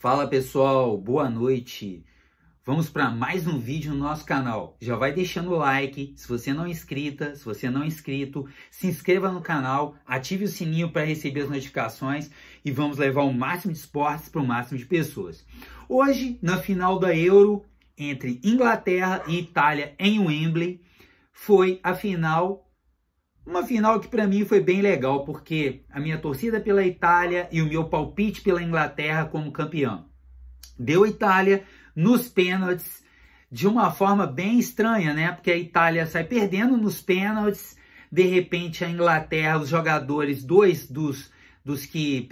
Fala pessoal, boa noite. Vamos para mais um vídeo no nosso canal. Já vai deixando o like, se você não é inscrita, se você não é inscrito, se inscreva no canal, ative o sininho para receber as notificações e vamos levar o máximo de esportes para o máximo de pessoas. Hoje, na final da Euro entre Inglaterra e Itália em Wembley, foi a final uma final que para mim foi bem legal, porque a minha torcida pela Itália e o meu palpite pela Inglaterra como campeão. Deu Itália nos pênaltis de uma forma bem estranha, né? Porque a Itália sai perdendo nos pênaltis, de repente a Inglaterra, os jogadores, dois dos, dos que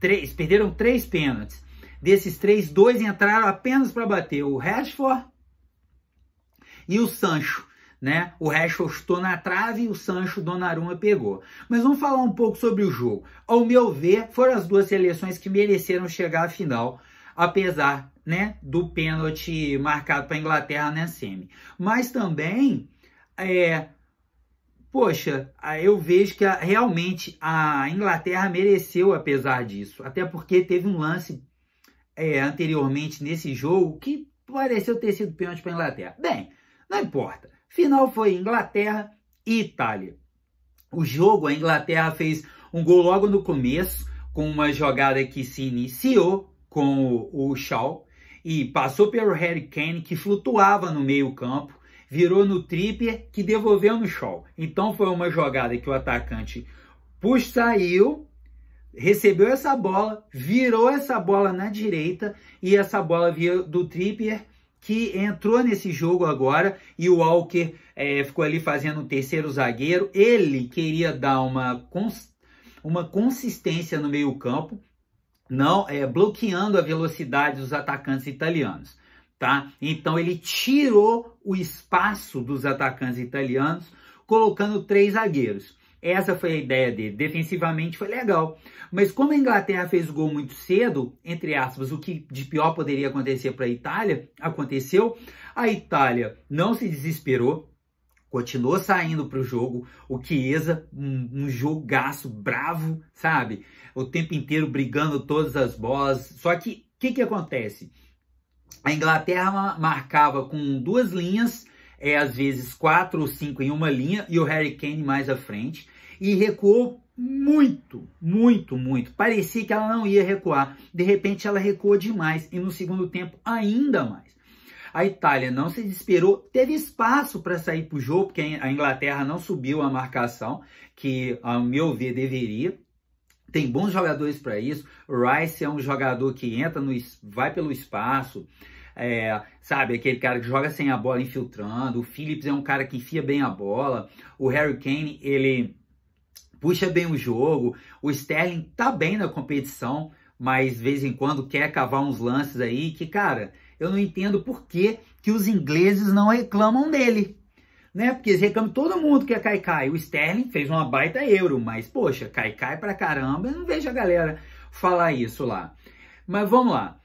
três, perderam três pênaltis. Desses três, dois entraram apenas para bater o Rashford e o Sancho né? O resto estou na trave e o Sancho Donnarumma pegou. Mas vamos falar um pouco sobre o jogo. Ao meu ver, foram as duas seleções que mereceram chegar à final, apesar, né, do pênalti marcado para a Inglaterra na semi. Mas também é, poxa, eu vejo que realmente a Inglaterra mereceu apesar disso. Até porque teve um lance é, anteriormente nesse jogo que pareceu ter sido pênalti para a Inglaterra. Bem, não importa. Final foi Inglaterra e Itália. O jogo, a Inglaterra fez um gol logo no começo, com uma jogada que se iniciou com o, o Shaw e passou pelo Harry Kane, que flutuava no meio-campo, virou no Trippier, que devolveu no Shaw. Então foi uma jogada que o atacante push saiu, recebeu essa bola, virou essa bola na direita e essa bola via do Trippier que entrou nesse jogo agora e o Walker é, ficou ali fazendo o terceiro zagueiro. Ele queria dar uma, cons uma consistência no meio-campo, não é, bloqueando a velocidade dos atacantes italianos. Tá? Então ele tirou o espaço dos atacantes italianos, colocando três zagueiros. Essa foi a ideia dele. Defensivamente foi legal. Mas como a Inglaterra fez o gol muito cedo, entre aspas, o que de pior poderia acontecer para a Itália, aconteceu. A Itália não se desesperou, continuou saindo para o jogo. O Chiesa, um, um jogaço bravo, sabe? O tempo inteiro brigando todas as bolas. Só que o que, que acontece? A Inglaterra marcava com duas linhas é às vezes quatro ou cinco em uma linha e o Harry Kane mais à frente. E recuou muito, muito, muito. Parecia que ela não ia recuar. De repente ela recuou demais e no segundo tempo ainda mais. A Itália não se desesperou, teve espaço para sair para o jogo, porque a Inglaterra não subiu a marcação, que ao meu ver deveria. Tem bons jogadores para isso. O Rice é um jogador que entra no vai pelo espaço é, sabe, aquele cara que joga sem a bola infiltrando, o Phillips é um cara que enfia bem a bola, o Harry Kane, ele puxa bem o jogo, o Sterling tá bem na competição, mas de vez em quando quer cavar uns lances aí que, cara, eu não entendo por que, que os ingleses não reclamam dele. Né? Porque eles reclamam todo mundo que é Kaikai. O Sterling fez uma baita euro, mas, poxa, Kaikai pra caramba, eu não vejo a galera falar isso lá. Mas vamos lá.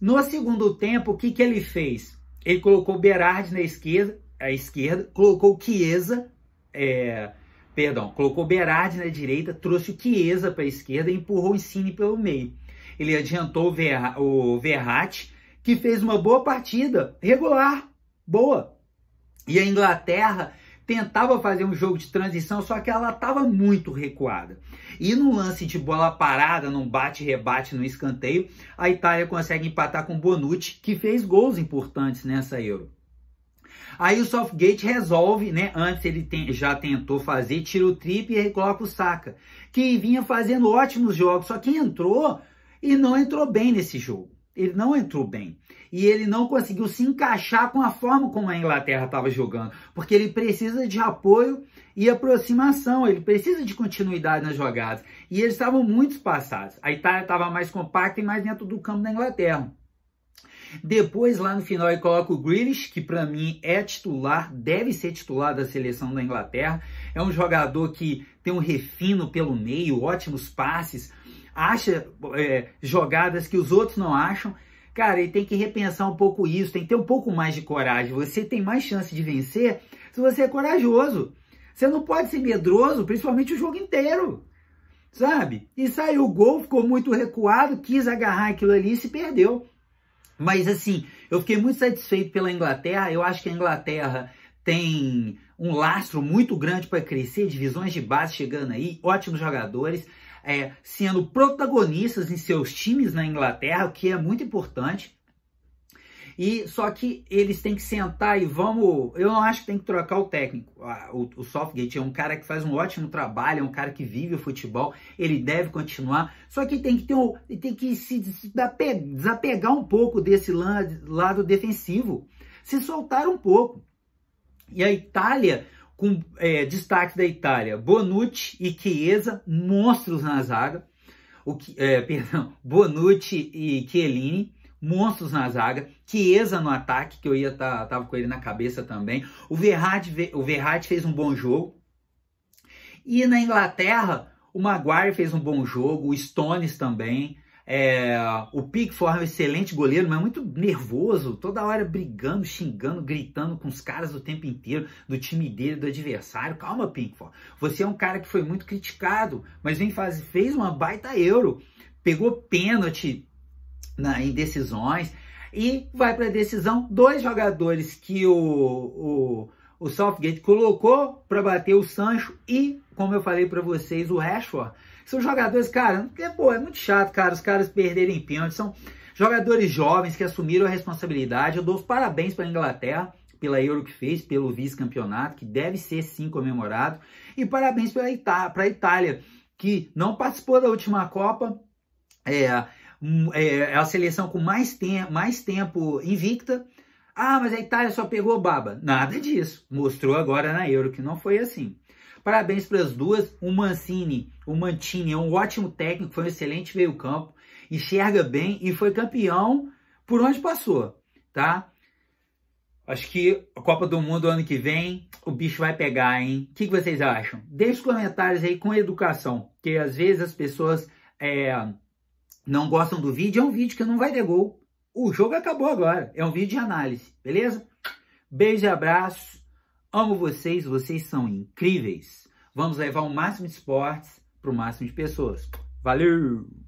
No segundo tempo, o que, que ele fez? Ele colocou Berardi na esquerda, à esquerda, colocou Chiesa, é, perdão, colocou Berardi na direita, trouxe o Chiesa para a esquerda e empurrou o Insigne pelo meio. Ele adiantou o Verratti, que fez uma boa partida, regular, boa. E a Inglaterra tentava fazer um jogo de transição, só que ela estava muito recuada. E no lance de bola parada, num bate-rebate no escanteio, a Itália consegue empatar com Bonucci, que fez gols importantes nessa Euro. Aí o Softgate resolve, né? Antes ele tem, já tentou fazer, tira o trip e coloca o Saka, que vinha fazendo ótimos jogos, só que entrou e não entrou bem nesse jogo. Ele não entrou bem. E ele não conseguiu se encaixar com a forma como a Inglaterra estava jogando. Porque ele precisa de apoio e aproximação, ele precisa de continuidade nas jogadas. E eles estavam muito espaçados. A Itália estava mais compacta e mais dentro do campo da Inglaterra. Depois, lá no final, ele coloca o Grealish, que para mim é titular, deve ser titular da seleção da Inglaterra. É um jogador que tem um refino pelo meio, ótimos passes acha é, jogadas que os outros não acham. Cara, e tem que repensar um pouco isso, tem que ter um pouco mais de coragem. Você tem mais chance de vencer se você é corajoso. Você não pode ser medroso, principalmente o jogo inteiro. Sabe? E saiu o gol, ficou muito recuado, quis agarrar aquilo ali e se perdeu. Mas assim, eu fiquei muito satisfeito pela Inglaterra. Eu acho que a Inglaterra tem um lastro muito grande para crescer, divisões de base chegando aí, ótimos jogadores é, sendo protagonistas em seus times na Inglaterra, o que é muito importante. E só que eles têm que sentar e vamos. Eu não acho que tem que trocar o técnico. O, o é um cara que faz um ótimo trabalho, é um cara que vive o futebol, ele deve continuar. Só que tem que ter um, tem que se desapegar um pouco desse lado defensivo, se soltar um pouco. E a Itália com é, destaque da Itália, Bonucci e Chiesa, monstros na zaga. O, é, perdão, Bonucci e Chiellini, monstros na zaga. Chiesa no ataque, que eu ia tá, tava com ele na cabeça também. O Verratti, o Verratti fez um bom jogo. E na Inglaterra, o Maguire fez um bom jogo, o Stones também. É, o Pickford é um excelente goleiro, mas muito nervoso, toda hora brigando, xingando, gritando com os caras o tempo inteiro, do time dele, do adversário. Calma, Pickford. Você é um cara que foi muito criticado, mas vem faz, fez uma baita euro, pegou pênalti na, em decisões e vai para a decisão. Dois jogadores que o, o o Southgate colocou para bater o Sancho e, como eu falei para vocês, o Rashford. São jogadores, cara, é, pô, é muito chato, cara, os caras perderem pênalti. São jogadores jovens que assumiram a responsabilidade. Eu dou os parabéns para a Inglaterra pela Euro que fez, pelo vice-campeonato, que deve ser sim comemorado. E parabéns para a Itália, que não participou da última Copa, é, é, é a seleção com mais, te mais tempo invicta, ah, mas a Itália só pegou baba. Nada disso. Mostrou agora na Euro que não foi assim. Parabéns para as duas. O Mancini, o Mantini é um ótimo técnico, foi um excelente meio-campo, enxerga bem e foi campeão por onde passou, tá? Acho que a Copa do Mundo ano que vem o bicho vai pegar, hein? O que, que, vocês acham? Deixe comentários aí com educação, porque às vezes as pessoas é, não gostam do vídeo. É um vídeo que não vai ter gol. O jogo acabou agora. É um vídeo de análise, beleza? Beijo e abraço. Amo vocês, vocês são incríveis. Vamos levar o máximo de esportes para o máximo de pessoas. Valeu!